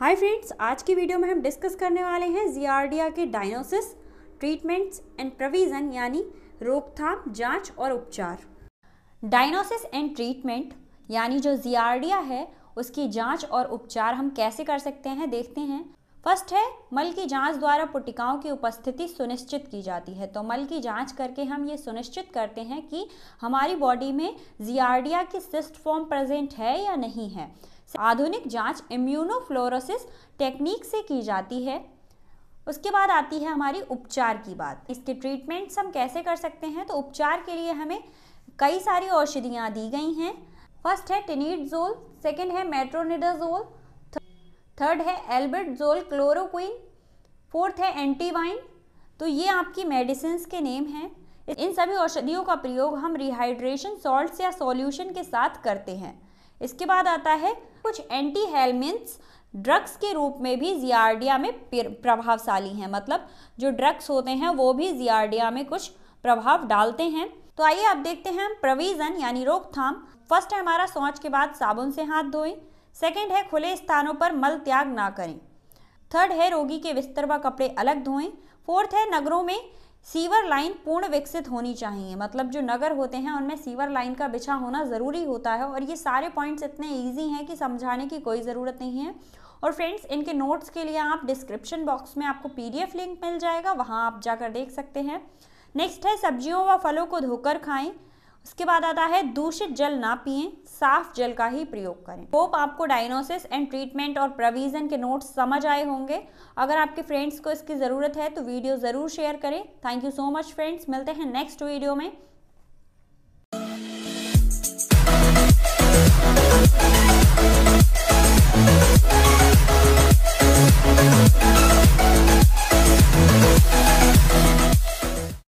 hi friends आज की video में हम डिस्कस करने वाले हैं जियार्डिया के डायनोसिस ट्रीटमेंट्स एंड प्रोविज़न यानी रोकथाम जांच और उपचार डायनोसिस एंड ट्रीटमेंट यानी जो जियार्डिया है उसकी जांच और उपचार हम कैसे कर सकते हैं देखते हैं फर्स्ट है मल की जांच द्वारा पुटिकाओं की उपस्थिति सुनिश्चित की जाती है तो मल की जांच करके हम ये सुनिश्चित करते हैं कि हमारी बॉडी में जियार्डिया की सिस्ट फॉर्म प्रेजेंट है या नहीं है आधुनिक जांच इम्यूनोफ्लोरोसिस टेक्निक से की जाती है उसके बाद आती है हमारी उपचार की बात इसके ट्रीटमेंट्स हम कैसे कर सकते हैं तो उपचार के लिए हमें कई सारी औषधियाँ दी गई हैं फर्स्ट है टिनीडजोल सेकेंड है मेट्रोनिडाजोल थर्ड है एल्बर्ट जोल क्लोरोक्विन फोर्थ है एंटीवाइन तो ये आपकी मेडिसिन के नेम हैं इन सभी औषधियों का प्रयोग हम रिहाइड्रेशन सॉल्ट या सॉल्यूशन के साथ करते हैं इसके बाद आता है कुछ एंटी हेलमिंट्स ड्रग्स के रूप में भी जियार्डिया में प्रभावशाली हैं मतलब जो ड्रग्स होते हैं वो भी जियार्डिया में कुछ प्रभाव डालते हैं तो आइए आप देखते हैं प्रोविजन यानी रोकथाम फर्स्ट है हमारा सोच के बाद साबुन से हाथ धोएं सेकंड है खुले स्थानों पर मल त्याग ना करें थर्ड है रोगी के बिस्तर व कपड़े अलग धोएं फोर्थ है नगरों में सीवर लाइन पूर्ण विकसित होनी चाहिए मतलब जो नगर होते हैं उनमें सीवर लाइन का बिछा होना ज़रूरी होता है और ये सारे पॉइंट्स इतने ईजी हैं कि समझाने की कोई ज़रूरत नहीं है और फ्रेंड्स इनके नोट्स के लिए आप डिस्क्रिप्शन बॉक्स में आपको पीडीएफ लिंक मिल जाएगा वहाँ आप जाकर देख सकते हैं नेक्स्ट है सब्जियों व फलों को धोकर खाएं उसके बाद आता है दूषित जल ना पिए साफ जल का ही प्रयोग करें होप आपको डायग्नोसिस एंड ट्रीटमेंट और प्रोविजन के नोट्स समझ आए होंगे अगर आपके फ्रेंड्स को इसकी ज़रूरत है तो वीडियो ज़रूर शेयर करें thank you so much friends मिलते हैं नेक्स्ट वीडियो में